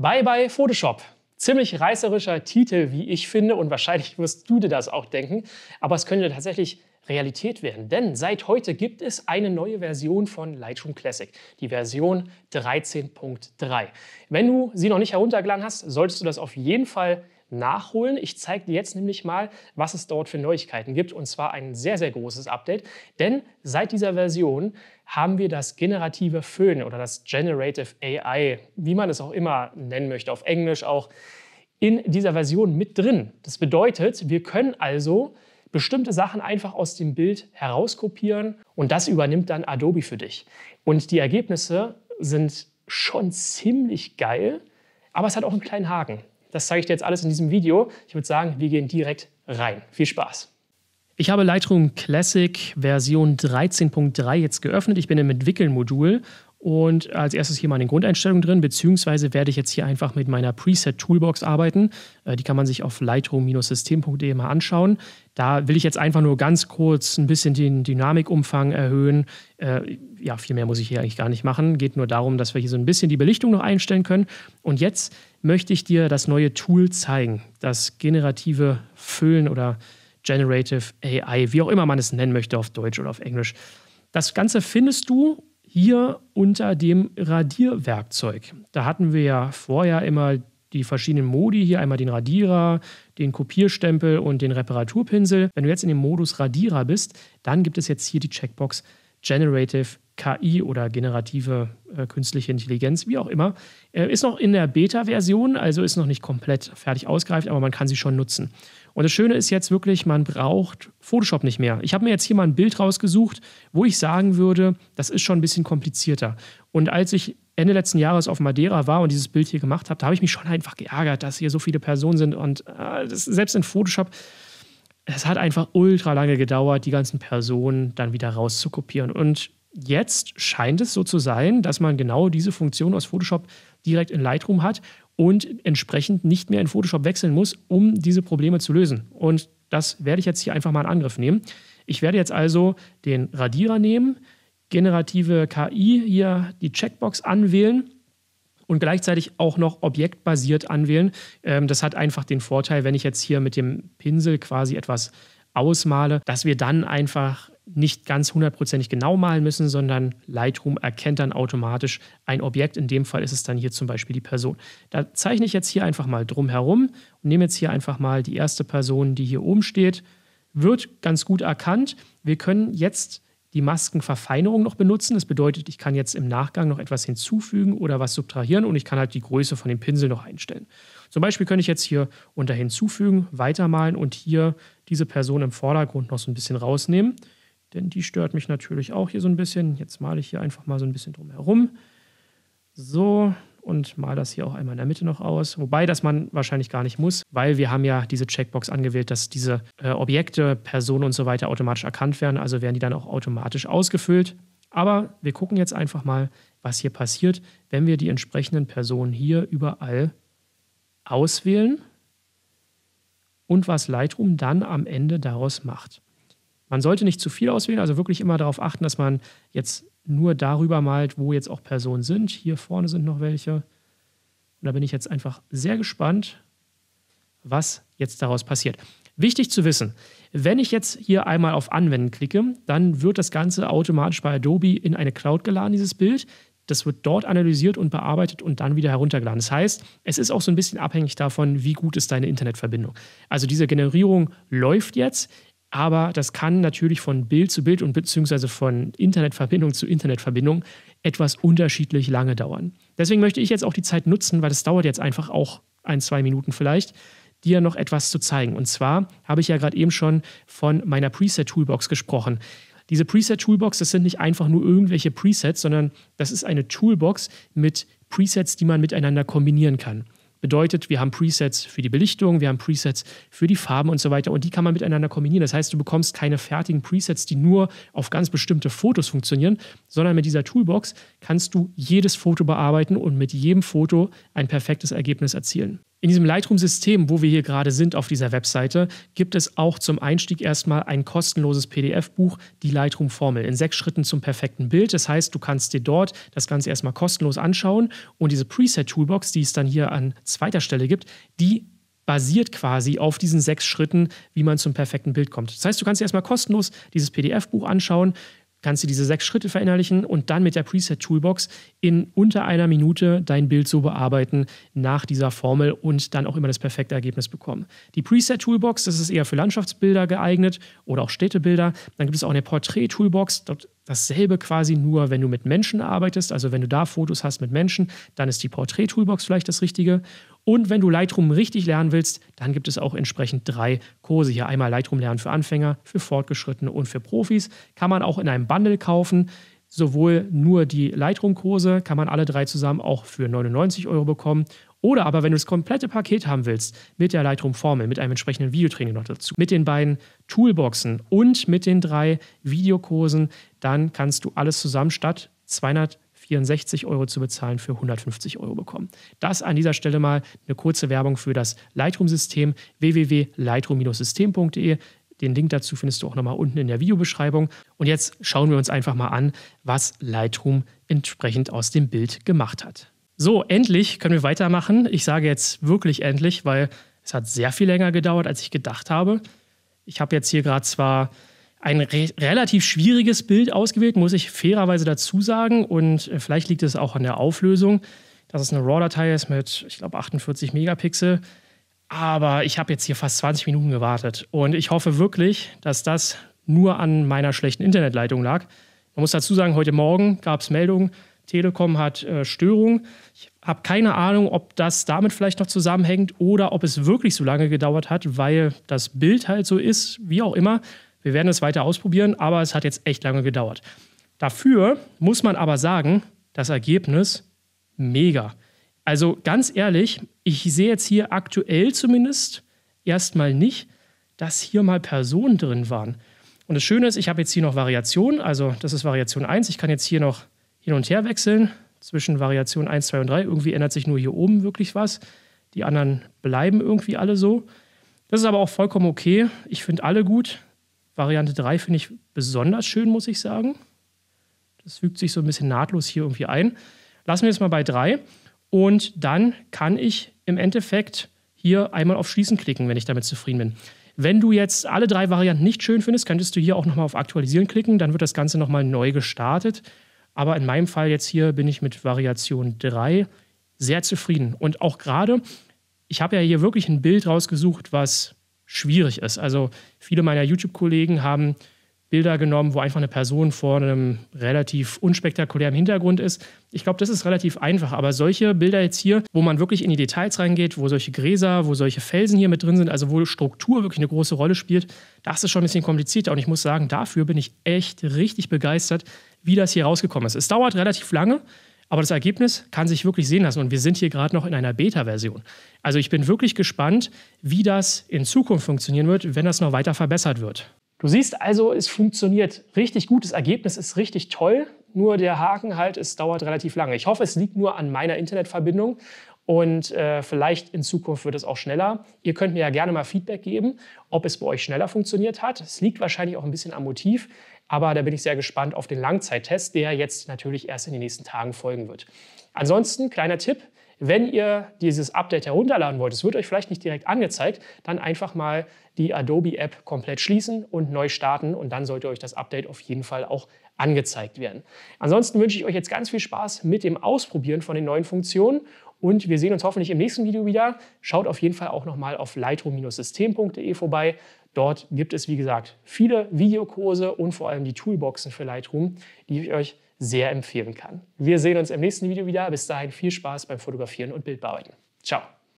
Bye bye Photoshop. Ziemlich reißerischer Titel, wie ich finde, und wahrscheinlich wirst du dir das auch denken. Aber es könnte tatsächlich Realität werden. Denn seit heute gibt es eine neue Version von Lightroom Classic, die Version 13.3. Wenn du sie noch nicht heruntergeladen hast, solltest du das auf jeden Fall nachholen. Ich zeige dir jetzt nämlich mal, was es dort für Neuigkeiten gibt. Und zwar ein sehr, sehr großes Update. Denn seit dieser Version haben wir das generative Föhn oder das Generative AI, wie man es auch immer nennen möchte, auf Englisch auch, in dieser Version mit drin. Das bedeutet, wir können also bestimmte Sachen einfach aus dem Bild herauskopieren und das übernimmt dann Adobe für dich. Und die Ergebnisse sind schon ziemlich geil, aber es hat auch einen kleinen Haken. Das zeige ich dir jetzt alles in diesem Video. Ich würde sagen, wir gehen direkt rein. Viel Spaß! Ich habe Lightroom Classic Version 13.3 jetzt geöffnet. Ich bin im Entwickeln-Modul und als erstes hier mal in den Grundeinstellungen drin, beziehungsweise werde ich jetzt hier einfach mit meiner Preset-Toolbox arbeiten. Äh, die kann man sich auf lightroom-system.de mal anschauen. Da will ich jetzt einfach nur ganz kurz ein bisschen den Dynamikumfang erhöhen. Äh, ja, viel mehr muss ich hier eigentlich gar nicht machen. Geht nur darum, dass wir hier so ein bisschen die Belichtung noch einstellen können. Und jetzt möchte ich dir das neue Tool zeigen, das generative Füllen oder Generative AI, wie auch immer man es nennen möchte auf Deutsch oder auf Englisch. Das Ganze findest du hier unter dem Radierwerkzeug. Da hatten wir ja vorher immer die verschiedenen Modi, hier einmal den Radierer, den Kopierstempel und den Reparaturpinsel. Wenn du jetzt in dem Modus Radierer bist, dann gibt es jetzt hier die Checkbox Generative KI oder generative äh, künstliche Intelligenz, wie auch immer. Äh, ist noch in der Beta-Version, also ist noch nicht komplett fertig ausgereift, aber man kann sie schon nutzen. Und das Schöne ist jetzt wirklich, man braucht Photoshop nicht mehr. Ich habe mir jetzt hier mal ein Bild rausgesucht, wo ich sagen würde, das ist schon ein bisschen komplizierter. Und als ich Ende letzten Jahres auf Madeira war und dieses Bild hier gemacht habe, da habe ich mich schon einfach geärgert, dass hier so viele Personen sind und äh, das, selbst in Photoshop, es hat einfach ultra lange gedauert, die ganzen Personen dann wieder rauszukopieren. Und jetzt scheint es so zu sein, dass man genau diese Funktion aus Photoshop direkt in Lightroom hat und entsprechend nicht mehr in Photoshop wechseln muss, um diese Probleme zu lösen. Und das werde ich jetzt hier einfach mal in Angriff nehmen. Ich werde jetzt also den Radierer nehmen, generative KI hier die Checkbox anwählen und gleichzeitig auch noch objektbasiert anwählen. Ähm, das hat einfach den Vorteil, wenn ich jetzt hier mit dem Pinsel quasi etwas ausmale, dass wir dann einfach nicht ganz hundertprozentig genau malen müssen, sondern Lightroom erkennt dann automatisch ein Objekt. In dem Fall ist es dann hier zum Beispiel die Person. Da zeichne ich jetzt hier einfach mal drum herum und nehme jetzt hier einfach mal die erste Person, die hier oben steht. Wird ganz gut erkannt. Wir können jetzt die Maskenverfeinerung noch benutzen. Das bedeutet, ich kann jetzt im Nachgang noch etwas hinzufügen oder was subtrahieren und ich kann halt die Größe von dem Pinsel noch einstellen. Zum Beispiel könnte ich jetzt hier unter hinzufügen, weitermalen und hier diese Person im Vordergrund noch so ein bisschen rausnehmen denn die stört mich natürlich auch hier so ein bisschen. Jetzt male ich hier einfach mal so ein bisschen drum herum. So, und male das hier auch einmal in der Mitte noch aus. Wobei das man wahrscheinlich gar nicht muss, weil wir haben ja diese Checkbox angewählt, dass diese äh, Objekte, Personen und so weiter automatisch erkannt werden. Also werden die dann auch automatisch ausgefüllt. Aber wir gucken jetzt einfach mal, was hier passiert, wenn wir die entsprechenden Personen hier überall auswählen und was Lightroom dann am Ende daraus macht. Man sollte nicht zu viel auswählen, also wirklich immer darauf achten, dass man jetzt nur darüber malt, wo jetzt auch Personen sind. Hier vorne sind noch welche. Und da bin ich jetzt einfach sehr gespannt, was jetzt daraus passiert. Wichtig zu wissen, wenn ich jetzt hier einmal auf Anwenden klicke, dann wird das Ganze automatisch bei Adobe in eine Cloud geladen, dieses Bild. Das wird dort analysiert und bearbeitet und dann wieder heruntergeladen. Das heißt, es ist auch so ein bisschen abhängig davon, wie gut ist deine Internetverbindung. Also diese Generierung läuft jetzt. Aber das kann natürlich von Bild zu Bild und beziehungsweise von Internetverbindung zu Internetverbindung etwas unterschiedlich lange dauern. Deswegen möchte ich jetzt auch die Zeit nutzen, weil das dauert jetzt einfach auch ein, zwei Minuten vielleicht, dir noch etwas zu zeigen. Und zwar habe ich ja gerade eben schon von meiner Preset-Toolbox gesprochen. Diese Preset-Toolbox, das sind nicht einfach nur irgendwelche Presets, sondern das ist eine Toolbox mit Presets, die man miteinander kombinieren kann. Bedeutet, wir haben Presets für die Belichtung, wir haben Presets für die Farben und so weiter und die kann man miteinander kombinieren. Das heißt, du bekommst keine fertigen Presets, die nur auf ganz bestimmte Fotos funktionieren, sondern mit dieser Toolbox kannst du jedes Foto bearbeiten und mit jedem Foto ein perfektes Ergebnis erzielen. In diesem Lightroom-System, wo wir hier gerade sind auf dieser Webseite, gibt es auch zum Einstieg erstmal ein kostenloses PDF-Buch, die Lightroom-Formel, in sechs Schritten zum perfekten Bild. Das heißt, du kannst dir dort das Ganze erstmal kostenlos anschauen und diese Preset-Toolbox, die es dann hier an zweiter Stelle gibt, die basiert quasi auf diesen sechs Schritten, wie man zum perfekten Bild kommt. Das heißt, du kannst dir erstmal kostenlos dieses PDF-Buch anschauen, kannst du diese sechs Schritte verinnerlichen und dann mit der Preset-Toolbox in unter einer Minute dein Bild so bearbeiten nach dieser Formel und dann auch immer das perfekte Ergebnis bekommen. Die Preset-Toolbox, das ist eher für Landschaftsbilder geeignet oder auch Städtebilder. Dann gibt es auch eine Portrait toolbox dasselbe quasi nur, wenn du mit Menschen arbeitest, also wenn du da Fotos hast mit Menschen, dann ist die Portrait toolbox vielleicht das Richtige. Und wenn du Lightroom richtig lernen willst, dann gibt es auch entsprechend drei Kurse hier. Einmal Lightroom Lernen für Anfänger, für Fortgeschrittene und für Profis. Kann man auch in einem Bundle kaufen. Sowohl nur die Lightroom-Kurse kann man alle drei zusammen auch für 99 Euro bekommen. Oder aber, wenn du das komplette Paket haben willst, mit der Lightroom-Formel, mit einem entsprechenden Videotraining noch dazu, mit den beiden Toolboxen und mit den drei Videokursen, dann kannst du alles zusammen statt 200 64 Euro zu bezahlen, für 150 Euro bekommen. Das an dieser Stelle mal eine kurze Werbung für das Lightroom-System www.lightroom-system.de. Den Link dazu findest du auch nochmal unten in der Videobeschreibung. Und jetzt schauen wir uns einfach mal an, was Lightroom entsprechend aus dem Bild gemacht hat. So, endlich können wir weitermachen. Ich sage jetzt wirklich endlich, weil es hat sehr viel länger gedauert, als ich gedacht habe. Ich habe jetzt hier gerade zwar ein re relativ schwieriges Bild ausgewählt, muss ich fairerweise dazu sagen. Und äh, vielleicht liegt es auch an der Auflösung, dass es eine RAW-Datei ist mit, ich glaube, 48 Megapixel. Aber ich habe jetzt hier fast 20 Minuten gewartet. Und ich hoffe wirklich, dass das nur an meiner schlechten Internetleitung lag. Man muss dazu sagen, heute Morgen gab es Meldungen, Telekom hat äh, Störung. Ich habe keine Ahnung, ob das damit vielleicht noch zusammenhängt oder ob es wirklich so lange gedauert hat, weil das Bild halt so ist, wie auch immer. Wir werden es weiter ausprobieren, aber es hat jetzt echt lange gedauert. Dafür muss man aber sagen, das Ergebnis mega. Also ganz ehrlich, ich sehe jetzt hier aktuell zumindest erstmal nicht, dass hier mal Personen drin waren. Und das Schöne ist, ich habe jetzt hier noch Variationen, also das ist Variation 1. Ich kann jetzt hier noch hin und her wechseln zwischen Variation 1, 2 und 3. Irgendwie ändert sich nur hier oben wirklich was. Die anderen bleiben irgendwie alle so. Das ist aber auch vollkommen okay. Ich finde alle gut. Variante 3 finde ich besonders schön, muss ich sagen. Das fügt sich so ein bisschen nahtlos hier irgendwie ein. Lassen wir es mal bei 3 und dann kann ich im Endeffekt hier einmal auf Schließen klicken, wenn ich damit zufrieden bin. Wenn du jetzt alle drei Varianten nicht schön findest, könntest du hier auch nochmal auf Aktualisieren klicken, dann wird das Ganze nochmal neu gestartet. Aber in meinem Fall jetzt hier bin ich mit Variation 3 sehr zufrieden. Und auch gerade, ich habe ja hier wirklich ein Bild rausgesucht, was schwierig ist. Also viele meiner YouTube-Kollegen haben Bilder genommen, wo einfach eine Person vor einem relativ unspektakulären Hintergrund ist. Ich glaube, das ist relativ einfach. Aber solche Bilder jetzt hier, wo man wirklich in die Details reingeht, wo solche Gräser, wo solche Felsen hier mit drin sind, also wo Struktur wirklich eine große Rolle spielt, das ist schon ein bisschen komplizierter. Und ich muss sagen, dafür bin ich echt richtig begeistert, wie das hier rausgekommen ist. Es dauert relativ lange. Aber das Ergebnis kann sich wirklich sehen lassen und wir sind hier gerade noch in einer Beta-Version. Also ich bin wirklich gespannt, wie das in Zukunft funktionieren wird, wenn das noch weiter verbessert wird. Du siehst also, es funktioniert richtig gut, das Ergebnis ist richtig toll, nur der Haken halt, es dauert relativ lange. Ich hoffe, es liegt nur an meiner Internetverbindung und äh, vielleicht in Zukunft wird es auch schneller. Ihr könnt mir ja gerne mal Feedback geben, ob es bei euch schneller funktioniert hat. Es liegt wahrscheinlich auch ein bisschen am Motiv. Aber da bin ich sehr gespannt auf den Langzeittest, der jetzt natürlich erst in den nächsten Tagen folgen wird. Ansonsten, kleiner Tipp, wenn ihr dieses Update herunterladen wollt, es wird euch vielleicht nicht direkt angezeigt, dann einfach mal die Adobe-App komplett schließen und neu starten und dann sollte euch das Update auf jeden Fall auch angezeigt werden. Ansonsten wünsche ich euch jetzt ganz viel Spaß mit dem Ausprobieren von den neuen Funktionen und wir sehen uns hoffentlich im nächsten Video wieder. Schaut auf jeden Fall auch nochmal auf lightroom-system.de vorbei. Dort gibt es, wie gesagt, viele Videokurse und vor allem die Toolboxen für Lightroom, die ich euch sehr empfehlen kann. Wir sehen uns im nächsten Video wieder. Bis dahin viel Spaß beim Fotografieren und Bildbearbeiten. Ciao!